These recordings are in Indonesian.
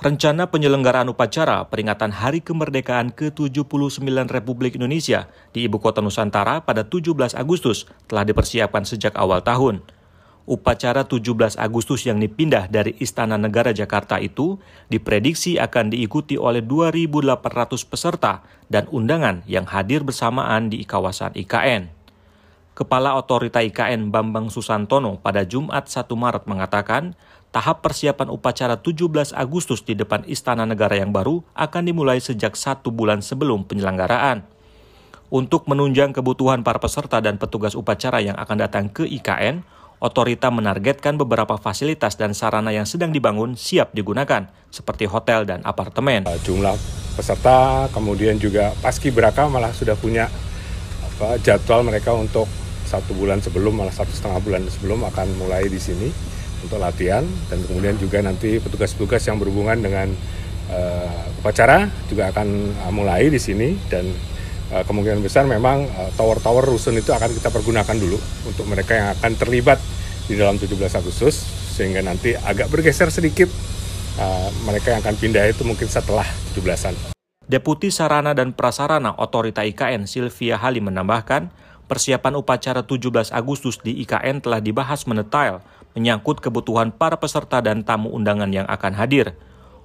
Rencana penyelenggaraan upacara peringatan Hari Kemerdekaan ke-79 Republik Indonesia di Ibu Kota Nusantara pada 17 Agustus telah dipersiapkan sejak awal tahun. Upacara 17 Agustus yang dipindah dari Istana Negara Jakarta itu diprediksi akan diikuti oleh 2.800 peserta dan undangan yang hadir bersamaan di kawasan IKN. Kepala Otorita IKN Bambang Susantono pada Jumat 1 Maret mengatakan, tahap persiapan upacara 17 Agustus di depan Istana Negara yang baru akan dimulai sejak satu bulan sebelum penyelenggaraan. Untuk menunjang kebutuhan para peserta dan petugas upacara yang akan datang ke IKN, otorita menargetkan beberapa fasilitas dan sarana yang sedang dibangun siap digunakan, seperti hotel dan apartemen. Eh, jumlah peserta, kemudian juga paski beraka malah sudah punya apa, jadwal mereka untuk satu bulan sebelum, malah satu setengah bulan sebelum akan mulai di sini untuk latihan dan kemudian juga nanti petugas-petugas yang berhubungan dengan uh, upacara juga akan uh, mulai di sini dan uh, kemungkinan besar memang uh, tower-tower rusun itu akan kita pergunakan dulu untuk mereka yang akan terlibat di dalam 17 Agustus sehingga nanti agak bergeser sedikit uh, mereka yang akan pindah itu mungkin setelah 17-an. Deputi Sarana dan Prasarana Otorita IKN Silvia Halim menambahkan, persiapan upacara 17 Agustus di IKN telah dibahas menetail menyangkut kebutuhan para peserta dan tamu undangan yang akan hadir.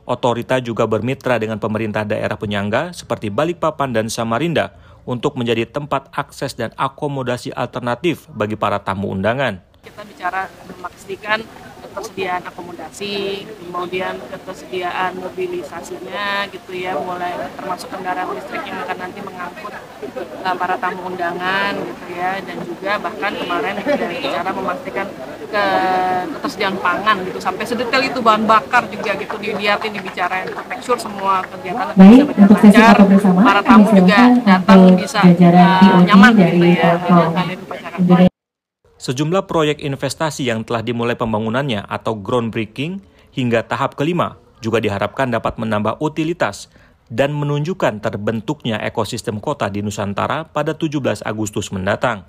Otorita juga bermitra dengan pemerintah daerah penyangga seperti Balikpapan dan Samarinda untuk menjadi tempat akses dan akomodasi alternatif bagi para tamu undangan. Kita bicara memastikan ketersediaan akomodasi, kemudian ketersediaan mobilisasinya gitu ya, mulai termasuk kendaraan listrik yang akan nanti mengangkut uh, para tamu undangan gitu ya, dan juga bahkan kemarin kita cara memastikan ke ketersediaan pangan gitu sampai sedetail itu bahan bakar juga gitu dilihatin dibicarain untuk semua kegiatan Baik, bisa sesi lancar, para tamu juga datang bisa uh, nyaman gitu ya, sejumlah proyek investasi yang telah dimulai pembangunannya atau groundbreaking hingga tahap kelima juga diharapkan dapat menambah utilitas dan menunjukkan terbentuknya ekosistem kota di Nusantara pada 17 Agustus mendatang.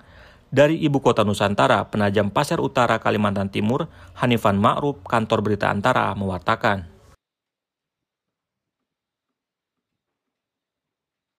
Dari Ibu Kota Nusantara, penajam Pasir Utara Kalimantan Timur, Hanifan Ma'ruf, kantor berita Antara, mewartakan.